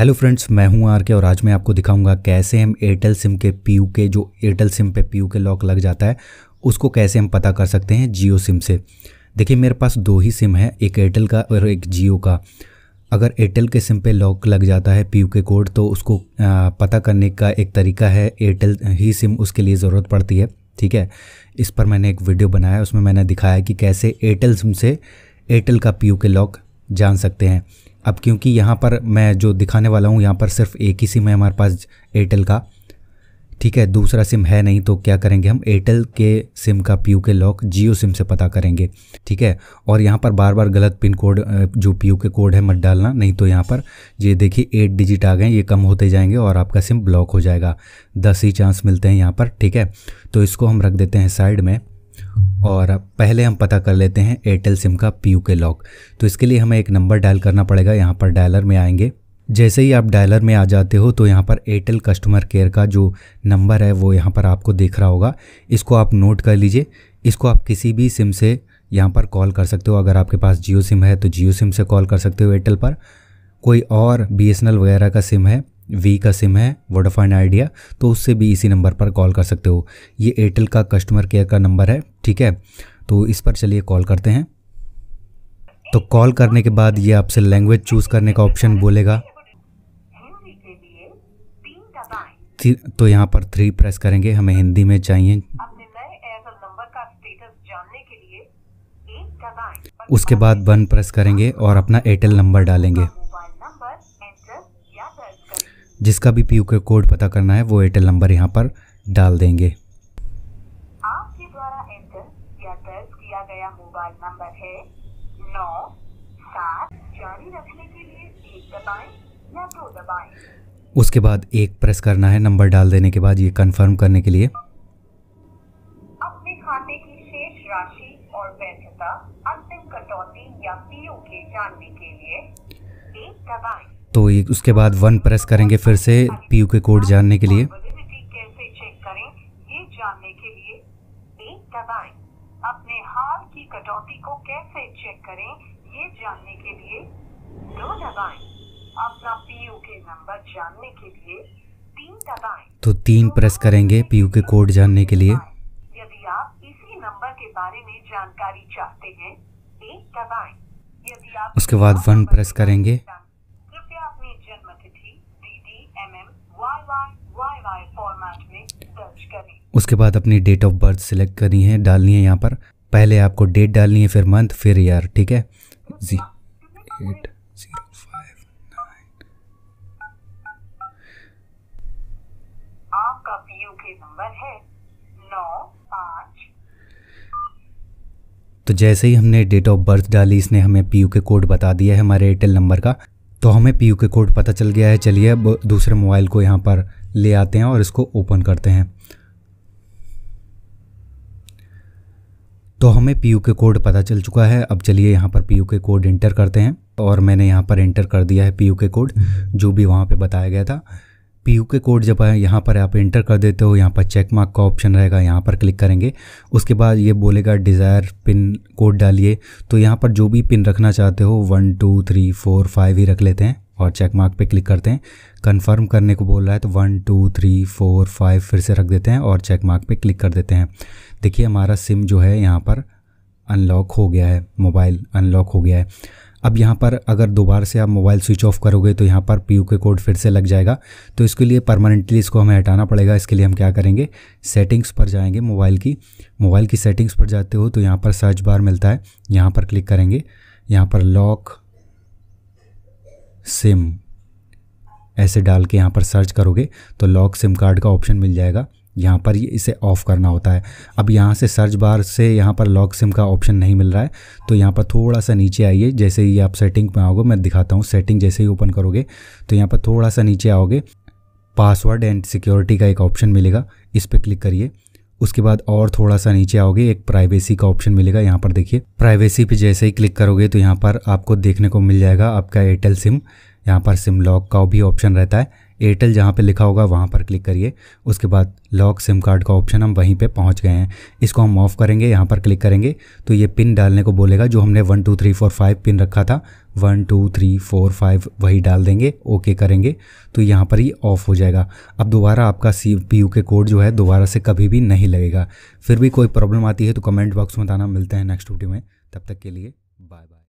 Hello friends मैं हूं are के और आज मैं आपको दिखाऊंगा कैसे हम एयरटेल सिम के पी के जो एयरटेल सिम पे पी के लॉक लग जाता है उसको कैसे हम पता कर सकते हैं जियो सिम से देखिए मेरे पास दो ही सिम है एक एयरटेल का और एक जियो का अगर एयरटेल के सिम पे लॉक लग जाता है पी के कोड तो उसको पता करने का एक तरीका है एयरटेल ही सिम उसके लिए ज़रूरत पड़ती है ठीक है इस पर मैंने एक वीडियो बनाया उसमें मैंने दिखाया कि कैसे एयरटेल सिम से एयरटेल का पी के लॉक जान सकते हैं अब क्योंकि यहाँ पर मैं जो दिखाने वाला हूँ यहाँ पर सिर्फ एक ही सिम है हमारे पास एयरटेल का ठीक है दूसरा सिम है नहीं तो क्या करेंगे हम एयरटेल के सिम का पी के लॉक जियो सिम से पता करेंगे ठीक है और यहाँ पर बार बार गलत पिन कोड जो पी के कोड है मत डालना नहीं तो यहाँ पर ये देखिए एट डिजिट आ गए ये कम होते जाएंगे और आपका सिम ब्लॉक हो जाएगा दस ही चांस मिलते हैं यहाँ पर ठीक है तो इसको हम रख देते हैं साइड में और पहले हम पता कर लेते हैं एयरटेल सिम का पी के लॉक तो इसके लिए हमें एक नंबर डायल करना पड़ेगा यहाँ पर डायलर में आएंगे जैसे ही आप डायलर में आ जाते हो तो यहाँ पर एयरटेल कस्टमर केयर का जो नंबर है वो यहाँ पर आपको दिख रहा होगा इसको आप नोट कर लीजिए इसको आप किसी भी सिम से यहाँ पर कॉल कर सकते हो अगर आपके पास जियो सिम है तो जियो सिम से कॉल कर सकते हो एयरटेल पर कोई और बी वगैरह का सिम है वी का सिम है वोडाफाइन आइडिया तो उससे भी इसी नंबर पर कॉल कर सकते हो ये एयरटेल का कस्टमर केयर का नंबर है ठीक है तो इस पर चलिए कॉल करते हैं तो कॉल करने के बाद ये आपसे लैंग्वेज चूज़ करने का ऑप्शन बोलेगा तो यहाँ पर थ्री प्रेस करेंगे हमें हिंदी में चाहिए उसके बाद वन प्रेस करेंगे और अपना एयरटेल नंबर डालेंगे जिसका भी पी कोड पता करना है वो एयरटेल नंबर यहाँ पर डाल देंगे मोबाइल नंबर है नौ सात जारी रखने के लिए एक दबाएं या दो दबाएं। उसके बाद एक प्रेस करना है नंबर डाल देने के बाद ये कंफर्म करने के लिए अपने खाते की शेष राशि और वैधता अंतिम कटौती या पीओ के जानने के लिए एक दबाएं। तो ये उसके बाद वन प्रेस करेंगे फिर से पीओ के कोड जानने के लिए कटौती को कैसे चेक करें ये जानने के लिए दो दबाएं। अपना पीयू के नंबर जानने के लिए तीन दबाएं। तो तीन प्रेस करेंगे पीयू के कोड जानने के लिए यदि आप इसी नंबर के बारे में जानकारी चाहते हैं एक दबाएं। यदि आप उसके बाद वन प्रेस करेंगे कृपया अपनी जन्म तिथि D D M M Y Y Y Y में दर्ज करें उसके बाद अपनी डेट ऑफ बर्थ सिलेक्ट करनी है डालनी है यहाँ पर पहले आपको डेट डालनी है फिर मंथ फिर ईयर ठीक है जी एट जीरो फाइव नाइन आपका नंबर है नौ पाँच तो जैसे ही हमने डेट ऑफ बर्थ डाली इसने हमें पी के कोड बता दिया है हमारे एयरटेल नंबर का तो हमें पी के कोड पता चल गया है चलिए अब दूसरे मोबाइल को यहाँ पर ले आते हैं और इसको ओपन करते हैं तो हमें पी के कोड पता चल चुका है अब चलिए यहाँ पर पी के कोड इंटर करते हैं और मैंने यहाँ पर इंटर कर दिया है पी के कोड जो भी वहाँ पर बताया गया था पी के कोड जब यहाँ पर आप इंटर कर देते हो यहाँ पर चेक मार्क का ऑप्शन रहेगा यहाँ पर क्लिक करेंगे उसके बाद ये बोलेगा डिज़ायर पिन कोड डालिए तो यहाँ पर जो भी पिन रखना चाहते हो one two three four five ही रख लेते हैं और चेक मार्क पे क्लिक करते हैं कंफर्म करने को बोल रहा है तो one two three four five फिर से रख देते हैं और चेक मार्क पे क्लिक कर देते हैं देखिए हमारा सिम जो है यहाँ पर अनलॉक हो गया है मोबाइल अनलॉक हो गया है अब यहाँ पर अगर दोबारा से आप मोबाइल स्विच ऑफ करोगे तो यहाँ पर पी के कोड फिर से लग जाएगा तो इसके लिए परमानेंटली इसको हमें हटाना पड़ेगा इसके लिए हम क्या करेंगे सेटिंग्स पर जाएंगे मोबाइल की मोबाइल की सेटिंग्स पर जाते हो तो यहाँ पर सर्च बार मिलता है यहाँ पर क्लिक करेंगे यहाँ पर लॉक सिम ऐसे डाल के यहाँ पर सर्च करोगे तो लॉक सिम कार्ड का ऑप्शन मिल जाएगा यहाँ पर ये इसे ऑफ़ करना होता है अब यहाँ से सर्च बार से यहाँ पर लॉक सिम का ऑप्शन नहीं मिल रहा है तो यहाँ पर थोड़ा सा नीचे आइए जैसे ही आप सेटिंग में आओगे मैं दिखाता हूँ सेटिंग जैसे ही ओपन करोगे तो यहाँ पर थोड़ा सा नीचे आओगे पासवर्ड एंड सिक्योरिटी का एक ऑप्शन मिलेगा इस पर क्लिक करिए उसके बाद और थोड़ा सा नीचे आओगे एक प्राइवेसी का ऑप्शन मिलेगा यहाँ पर देखिए प्राइवेसी पे जैसे ही क्लिक करोगे तो यहाँ पर आपको देखने को मिल जाएगा आपका एयरटेल सिम यहाँ पर सिम लॉक का भी ऑप्शन रहता है एयरटेल जहाँ पे लिखा होगा वहाँ पर क्लिक करिए उसके बाद लॉक सिम कार्ड का ऑप्शन हम वहीं पे पहुँच गए हैं इसको हम ऑफ़ करेंगे यहाँ पर क्लिक करेंगे तो ये पिन डालने को बोलेगा जो हमने one two three four five PIN रखा था one two three four five वही डाल देंगे ओके करेंगे तो यहाँ पर ये ऑफ़ हो जाएगा अब दोबारा आपका C P U K code जो है दोबारा से कभी भी नहीं लगेगा फिर भी कोई प्रॉब्लम आती है तो कमेंट बॉक्स में बताना मिलते हैं नेक्स्ट वीडियो में तब तक के लिए बाय बाय